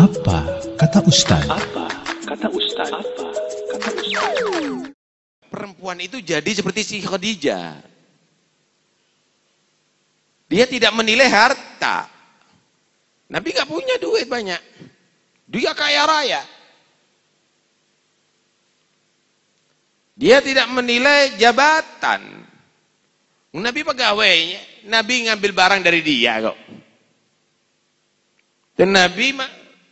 Apa kata Ustaz? Apa kata Ustaz? Apa kata Ustaz? Perempuan itu jadi seperti si Khadijah. Dia tidak menilai harta. Nabi gak punya duit banyak. Dia kaya raya. Dia tidak menilai jabatan. Nabi pegawainya, Nabi ngambil barang dari dia kok. Dan Nabi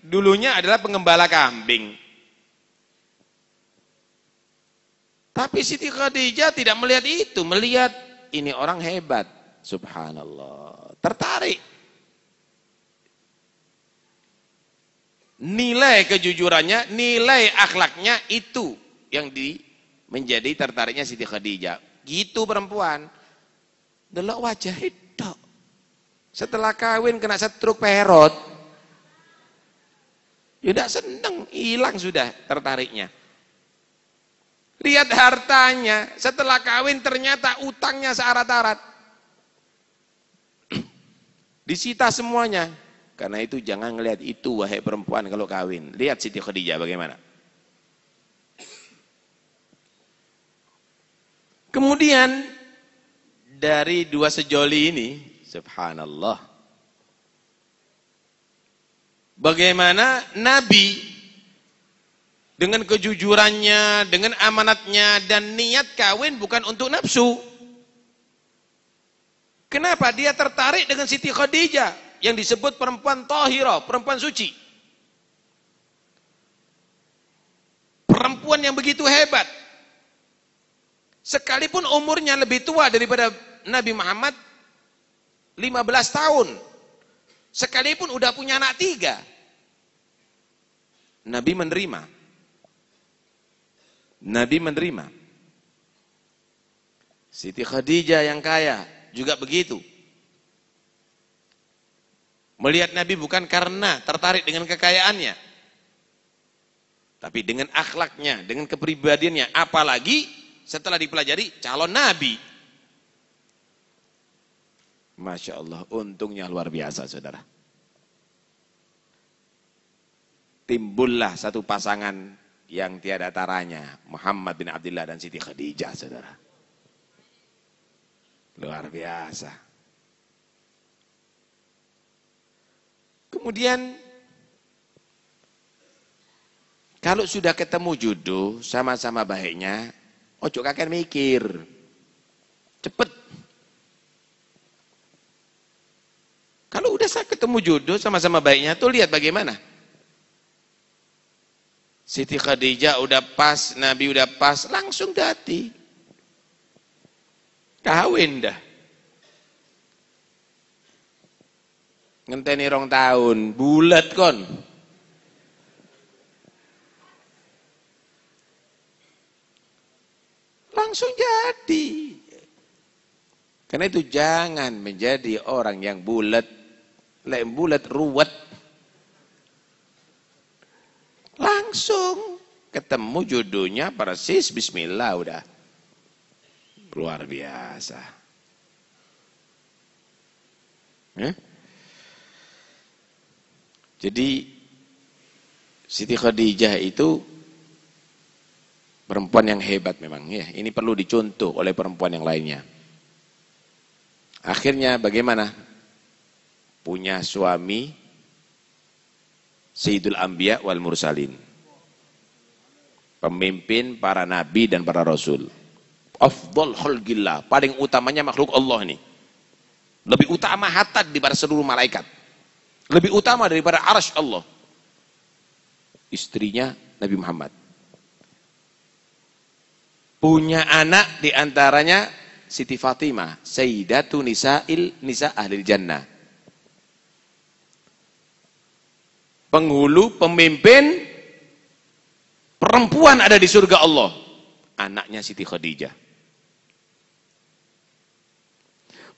dulunya adalah pengembala kambing. Tapi Siti Khadijah tidak melihat itu, melihat ini orang hebat. Subhanallah. Tertarik. Nilai kejujurannya, nilai akhlaknya itu yang di menjadi tertariknya Siti Khadijah. Gitu perempuan. Delok wajah itu. Setelah kawin kena setruk perut. Tidak ya, senang, hilang sudah tertariknya. Lihat hartanya, setelah kawin ternyata utangnya searat-arat. Disita semuanya. Karena itu jangan ngelihat itu wahai perempuan kalau kawin. Lihat Siti Khadijah bagaimana. Kemudian dari dua sejoli ini, subhanallah, bagaimana Nabi dengan kejujurannya, dengan amanatnya, dan niat kawin bukan untuk nafsu. Kenapa dia tertarik dengan Siti Khadijah yang disebut perempuan tohiro, perempuan suci. Perempuan yang begitu hebat. Sekalipun umurnya lebih tua daripada Nabi Muhammad 15 tahun. Sekalipun udah punya anak tiga. Nabi menerima. Nabi menerima. Siti Khadijah yang kaya juga begitu. Melihat Nabi bukan karena tertarik dengan kekayaannya. Tapi dengan akhlaknya, dengan kepribadiannya. Apalagi setelah dipelajari calon Nabi. Masya Allah, untungnya luar biasa saudara. Timbullah satu pasangan yang tiada taranya, Muhammad bin Abdullah dan Siti Khadijah saudara. Luar biasa. Kemudian kalau sudah ketemu jodoh sama-sama baiknya, ojo kakek mikir. Cepet Kalau udah saya ketemu jodoh sama-sama baiknya tuh lihat bagaimana. Siti Khadijah udah pas, Nabi udah pas, langsung dati. Kawin dah. Ngenteni rong tahun, bulat kon. Langsung jadi. Karena itu jangan menjadi orang yang bulat Lek bulat ruwet. Langsung ketemu judulnya persis bismillah udah. Luar biasa. Ya? Jadi Siti Khadijah itu perempuan yang hebat memang ya. Ini perlu dicontoh oleh perempuan yang lainnya. Akhirnya bagaimana? punya suami Sayyidul Ambiya wal Mursalin. Pemimpin para nabi dan para rasul. Afdol khulgillah. Paling utamanya makhluk Allah ini, Lebih utama hatta daripada seluruh malaikat. Lebih utama daripada arsh Allah. Istrinya Nabi Muhammad. Punya anak diantaranya Siti Fatimah. Sayyidatu Nisa'il Nisa Ahli Jannah penghulu, pemimpin perempuan ada di surga Allah. Anaknya Siti Khadijah.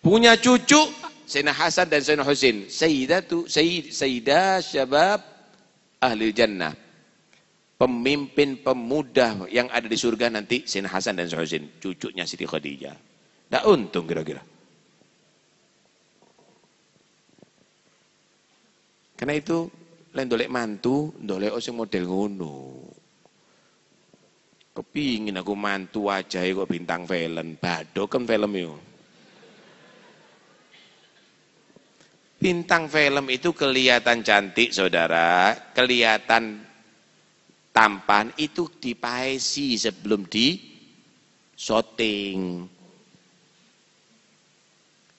Punya cucu Sayyidina Hasan dan Sayyidina Husin. Sayyidah Sayyid Sayyidah Syabab Ahli Jannah. Pemimpin pemuda yang ada di surga nanti Sayyidina Hasan dan Sayyidina Husin, cucunya Siti Khadijah. Enggak untung kira-kira. Karena itu lain dolek mantu, dolek sing model ngono. Kepingin aku mantu aja kok bintang film, kan film yo. Bintang film itu kelihatan cantik saudara, kelihatan tampan itu dipaisi sebelum di shooting.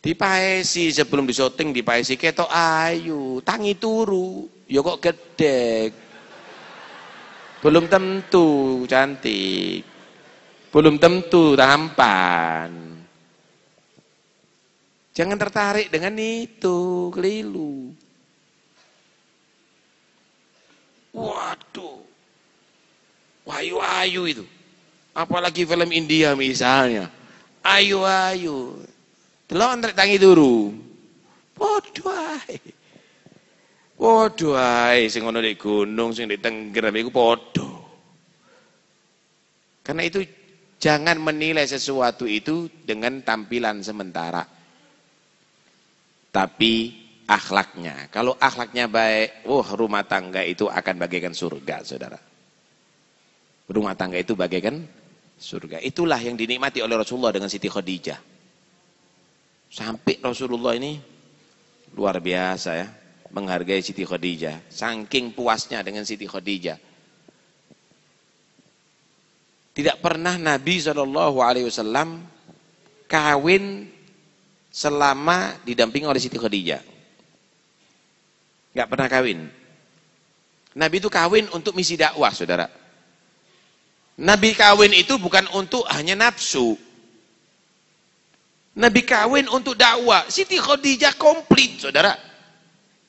Dipaisi sebelum di shooting dipaisi ketok ayu, tangi turu ya kok gede Belum tentu cantik. Belum tentu tampan. Jangan tertarik dengan itu, keliru. Waduh. Ayu-ayu itu. Apalagi film India misalnya. Ayu-ayu. telon antrek tangi turu. Bodoh. Podo ae sing ono di gunung, sing di tenggerep iku podo. Karena itu jangan menilai sesuatu itu dengan tampilan sementara. Tapi akhlaknya. Kalau akhlaknya baik, wah rumah tangga itu akan bagaikan surga, Saudara. Rumah tangga itu bagaikan surga. Itulah yang dinikmati oleh Rasulullah dengan Siti Khadijah. Sampai Rasulullah ini luar biasa ya menghargai Siti Khadijah. Saking puasnya dengan Siti Khadijah. Tidak pernah Nabi Shallallahu Alaihi Wasallam kawin selama didampingi oleh Siti Khadijah. Gak pernah kawin. Nabi itu kawin untuk misi dakwah, saudara. Nabi kawin itu bukan untuk hanya nafsu. Nabi kawin untuk dakwah. Siti Khadijah komplit, saudara.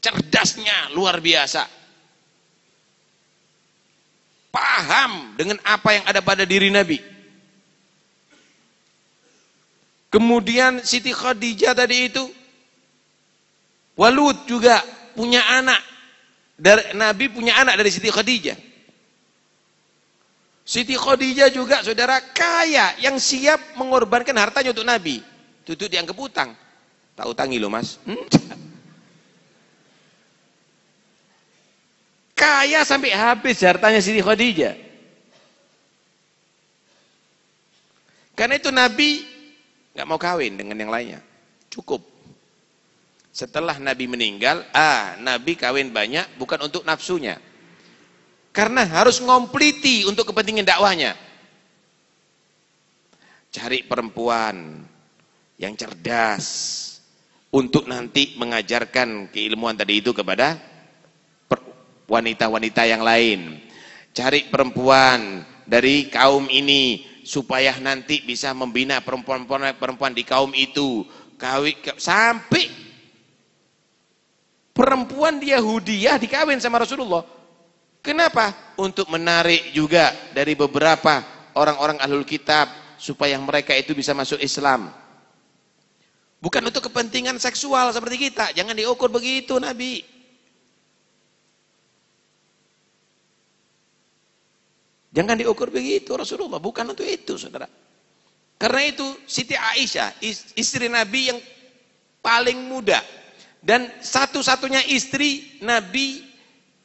Cerdasnya luar biasa. Paham dengan apa yang ada pada diri Nabi. Kemudian Siti Khadijah tadi itu Walud juga punya anak. Dari, Nabi punya anak dari Siti Khadijah. Siti Khadijah juga saudara kaya yang siap mengorbankan hartanya untuk Nabi. tutup yang utang. Tak utangi loh mas. Hmm? Kaya sampai habis hartanya Siti Khadijah. Karena itu Nabi nggak mau kawin dengan yang lainnya. Cukup. Setelah Nabi meninggal, ah Nabi kawin banyak bukan untuk nafsunya. Karena harus ngompliti untuk kepentingan dakwahnya. Cari perempuan yang cerdas untuk nanti mengajarkan keilmuan tadi itu kepada wanita-wanita yang lain. Cari perempuan dari kaum ini supaya nanti bisa membina perempuan-perempuan di kaum itu. sampai perempuan Yahudiyah dikawin sama Rasulullah. Kenapa? Untuk menarik juga dari beberapa orang-orang ahlul kitab supaya mereka itu bisa masuk Islam. Bukan untuk kepentingan seksual seperti kita, jangan diukur begitu Nabi. Jangan diukur begitu Rasulullah, bukan untuk itu saudara. Karena itu Siti Aisyah, istri Nabi yang paling muda. Dan satu-satunya istri Nabi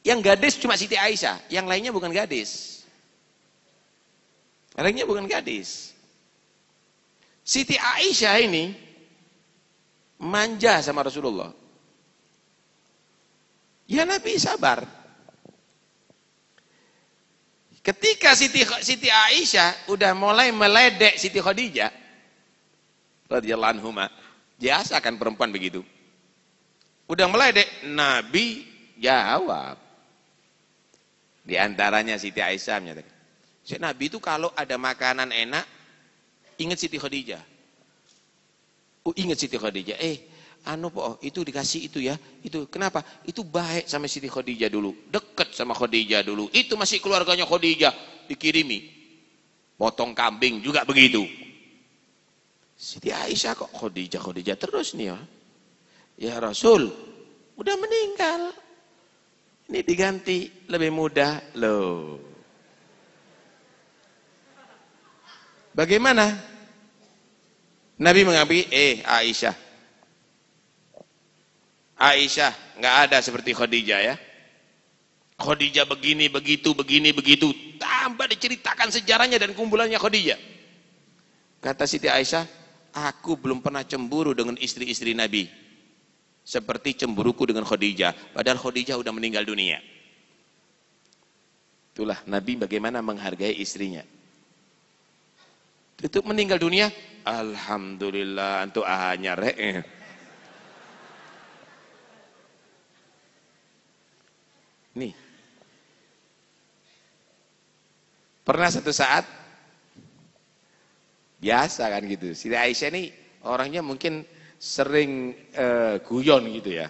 yang gadis cuma Siti Aisyah, yang lainnya bukan gadis. Lainnya bukan gadis. Siti Aisyah ini manja sama Rasulullah. Ya Nabi sabar. Ketika Siti, Siti Aisyah udah mulai meledek Siti Khadijah radhiyallahu anhu, Biasa kan perempuan begitu. Udah meledek Nabi jawab. Di antaranya Siti Aisyah menyatakan, Nabi itu kalau ada makanan enak, ingat Siti Khadijah. Oh, ingat Siti Khadijah. Eh, anu po, oh, itu dikasih itu ya. Itu kenapa? Itu baik sama Siti Khadijah dulu. Dekat sama Khadijah dulu. Itu masih keluarganya Khadijah dikirimi. Potong kambing juga begitu. Siti Aisyah kok Khadijah Khadijah terus nih ya. Ya Rasul, udah meninggal. Ini diganti lebih mudah loh. Bagaimana? Nabi mengambil, eh Aisyah, Aisyah nggak ada seperti Khadijah ya. Khadijah begini, begitu, begini, begitu. Tambah diceritakan sejarahnya dan kumpulannya Khadijah. Kata Siti Aisyah, aku belum pernah cemburu dengan istri-istri Nabi. Seperti cemburuku dengan Khadijah. Padahal Khadijah sudah meninggal dunia. Itulah Nabi bagaimana menghargai istrinya. Tutup meninggal dunia, Alhamdulillah, antu ahanya Nih. Pernah satu saat, biasa kan gitu. Si Aisyah ini orangnya mungkin sering e, guyon gitu ya.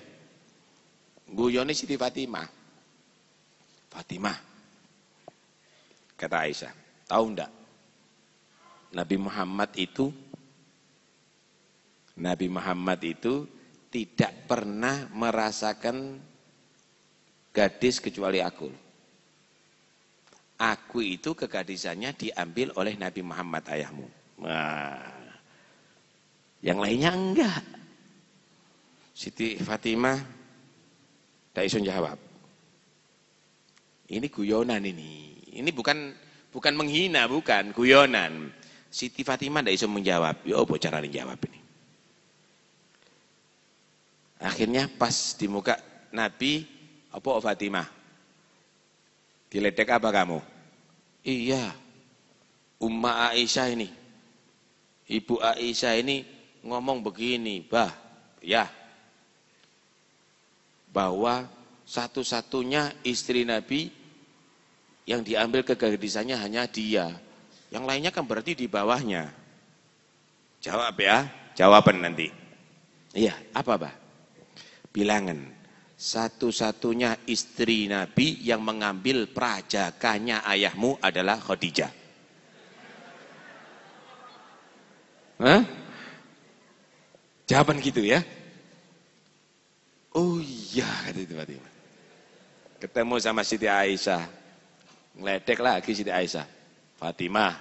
Guyonnya Siti Fatimah. Fatimah, kata Aisyah, tahu enggak? Nabi Muhammad itu Nabi Muhammad itu tidak pernah merasakan gadis kecuali aku. Aku itu kegadisannya diambil oleh Nabi Muhammad ayahmu. Nah, yang lainnya enggak. Siti Fatimah tak isun jawab. Ini guyonan ini. Ini bukan bukan menghina, bukan guyonan. Siti Fatimah tak menjawab. Yo, ya apa cara jawab ini? Akhirnya pas di muka Nabi apa Fatimah? Diledek apa kamu? Iya. Umma Aisyah ini. Ibu Aisyah ini ngomong begini, bah, ya. Bahwa satu-satunya istri Nabi yang diambil kegardisannya hanya dia. Yang lainnya kan berarti di bawahnya. Jawab ya, jawaban nanti. Iya, apa, bah? Bilangan satu-satunya istri Nabi yang mengambil prajakanya ayahmu adalah Khadijah. Hah? Jawaban gitu ya. Oh iya, kata tiba-tiba. Ketemu sama Siti Aisyah. Ngeledek lagi Siti Aisyah. Fatimah.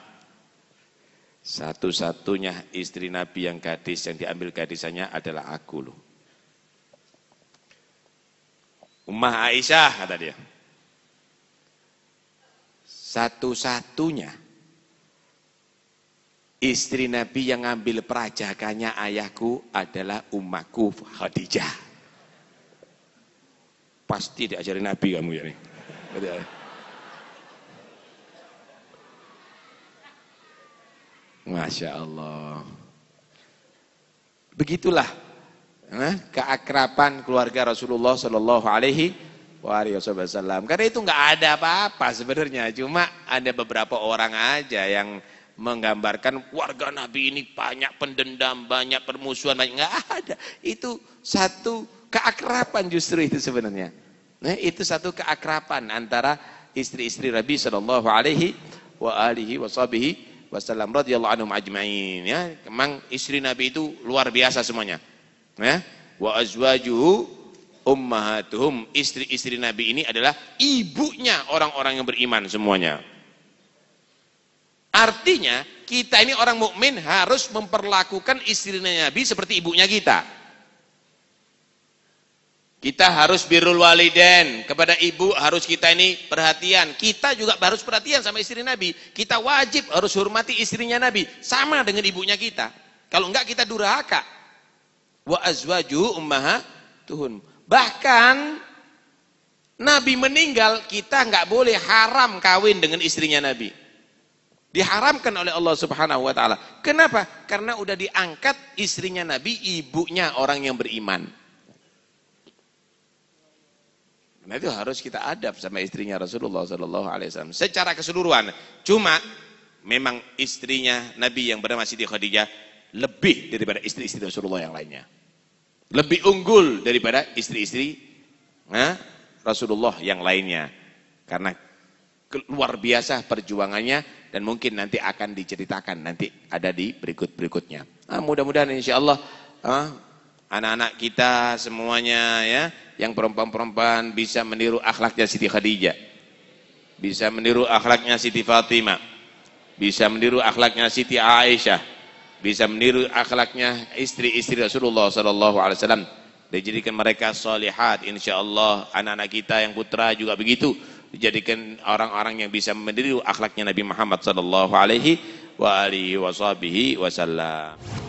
Satu-satunya istri Nabi yang gadis, yang diambil gadisannya adalah aku loh. Ummah Aisyah kata dia. Satu-satunya istri Nabi yang ngambil perajakannya ayahku adalah umaku Khadijah. Pasti diajarin Nabi kamu ya nih. Ya? Masya Allah. Begitulah keakrapan keluarga Rasulullah Shallallahu Alaihi Wasallam. Karena itu nggak ada apa-apa sebenarnya, cuma ada beberapa orang aja yang menggambarkan warga Nabi ini banyak pendendam, banyak permusuhan, banyak nggak ada. Itu satu keakrapan justru itu sebenarnya. Nah, itu satu keakrapan antara istri-istri Nabi Shallallahu Alaihi wa alihi wasallam radhiyallahu anhum ajmain ya. Memang istri Nabi itu luar biasa semuanya. Ya. Wa azwajuhu ummahatuhum. Istri-istri Nabi ini adalah ibunya orang-orang yang beriman semuanya. Artinya kita ini orang mukmin harus memperlakukan istri Nabi seperti ibunya kita. Kita harus birul waliden kepada ibu harus kita ini perhatian. Kita juga harus perhatian sama istri Nabi. Kita wajib harus hormati istrinya Nabi sama dengan ibunya kita. Kalau enggak kita durhaka wa ummaha tuhun Bahkan Nabi meninggal kita nggak boleh haram kawin dengan istrinya Nabi. Diharamkan oleh Allah Subhanahu wa taala. Kenapa? Karena udah diangkat istrinya Nabi, ibunya orang yang beriman. Nah itu harus kita adab sama istrinya Rasulullah Sallallahu Alaihi Wasallam secara keseluruhan. Cuma memang istrinya Nabi yang bernama Siti Khadijah lebih daripada istri-istri Rasulullah yang lainnya. Lebih unggul daripada istri-istri nah, Rasulullah yang lainnya. Karena luar biasa perjuangannya dan mungkin nanti akan diceritakan nanti ada di berikut-berikutnya. Nah, mudah-mudahan insya Allah anak-anak kita semuanya ya yang perempuan-perempuan bisa meniru akhlaknya Siti Khadijah. Bisa meniru akhlaknya Siti Fatimah. Bisa meniru akhlaknya Siti Aisyah bisa meniru akhlaknya istri-istri Rasulullah sallallahu alaihi wasallam. Dijadikan mereka insya Allah anak-anak kita yang putra juga begitu dijadikan orang-orang yang bisa meniru akhlaknya Nabi Muhammad sallallahu alaihi wasallam.